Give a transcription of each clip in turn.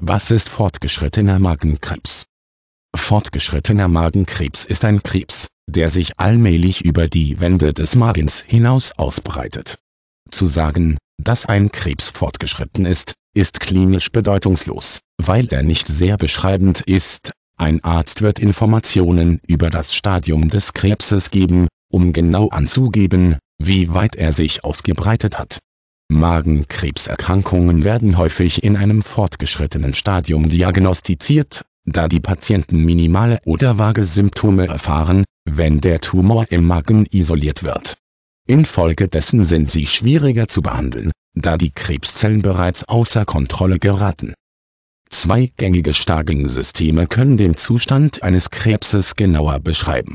Was ist fortgeschrittener Magenkrebs? Fortgeschrittener Magenkrebs ist ein Krebs, der sich allmählich über die Wände des Magens hinaus ausbreitet. Zu sagen, dass ein Krebs fortgeschritten ist, ist klinisch bedeutungslos, weil er nicht sehr beschreibend ist. Ein Arzt wird Informationen über das Stadium des Krebses geben, um genau anzugeben, wie weit er sich ausgebreitet hat. Magenkrebserkrankungen werden häufig in einem fortgeschrittenen Stadium diagnostiziert, da die Patienten minimale oder vage Symptome erfahren, wenn der Tumor im Magen isoliert wird. Infolgedessen sind sie schwieriger zu behandeln, da die Krebszellen bereits außer Kontrolle geraten. Zweigängige Staging-Systeme können den Zustand eines Krebses genauer beschreiben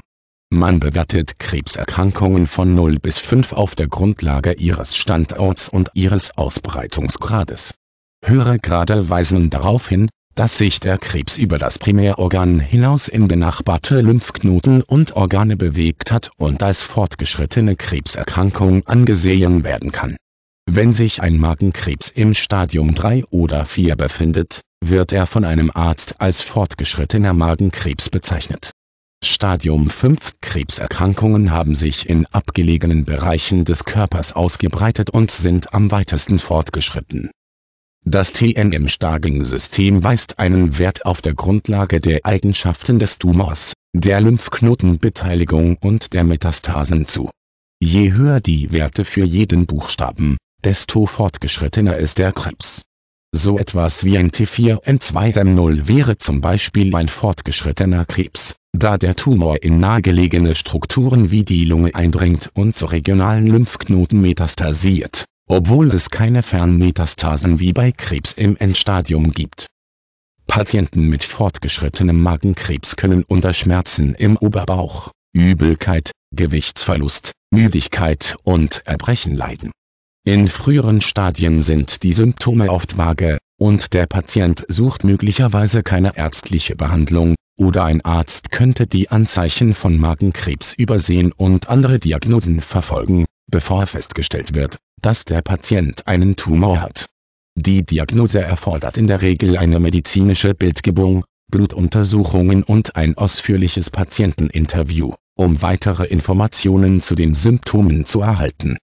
man bewertet Krebserkrankungen von 0 bis 5 auf der Grundlage ihres Standorts und ihres Ausbreitungsgrades. Höhere Grade weisen darauf hin, dass sich der Krebs über das Primärorgan hinaus in benachbarte Lymphknoten und Organe bewegt hat und als fortgeschrittene Krebserkrankung angesehen werden kann. Wenn sich ein Magenkrebs im Stadium 3 oder 4 befindet, wird er von einem Arzt als fortgeschrittener Magenkrebs bezeichnet Stadium 5 Krebserkrankungen haben sich in abgelegenen Bereichen des Körpers ausgebreitet und sind am weitesten fortgeschritten. Das TNM-Staging-System weist einen Wert auf der Grundlage der Eigenschaften des Tumors, der Lymphknotenbeteiligung und der Metastasen zu. Je höher die Werte für jeden Buchstaben, desto fortgeschrittener ist der Krebs. So etwas wie ein t 4 n 2 m 0 wäre zum Beispiel ein fortgeschrittener Krebs. Da der Tumor in nahegelegene Strukturen wie die Lunge eindringt und zu regionalen Lymphknoten metastasiert, obwohl es keine Fernmetastasen wie bei Krebs im Endstadium gibt. Patienten mit fortgeschrittenem Magenkrebs können unter Schmerzen im Oberbauch, Übelkeit, Gewichtsverlust, Müdigkeit und Erbrechen leiden. In früheren Stadien sind die Symptome oft vage, und der Patient sucht möglicherweise keine ärztliche Behandlung, oder ein Arzt könnte die Anzeichen von Magenkrebs übersehen und andere Diagnosen verfolgen, bevor festgestellt wird, dass der Patient einen Tumor hat. Die Diagnose erfordert in der Regel eine medizinische Bildgebung, Blutuntersuchungen und ein ausführliches Patienteninterview, um weitere Informationen zu den Symptomen zu erhalten.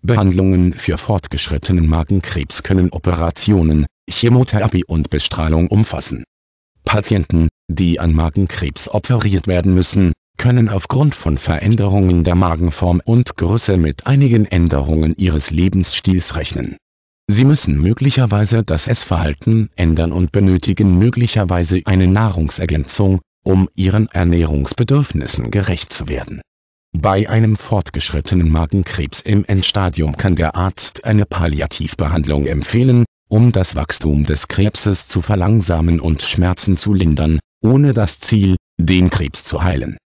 Behandlungen für fortgeschrittenen Magenkrebs können Operationen, Chemotherapie und Bestrahlung umfassen. Patienten, die an Magenkrebs operiert werden müssen, können aufgrund von Veränderungen der Magenform und Größe mit einigen Änderungen ihres Lebensstils rechnen. Sie müssen möglicherweise das Essverhalten ändern und benötigen möglicherweise eine Nahrungsergänzung, um ihren Ernährungsbedürfnissen gerecht zu werden. Bei einem fortgeschrittenen Magenkrebs im Endstadium kann der Arzt eine Palliativbehandlung empfehlen, um das Wachstum des Krebses zu verlangsamen und Schmerzen zu lindern, ohne das Ziel, den Krebs zu heilen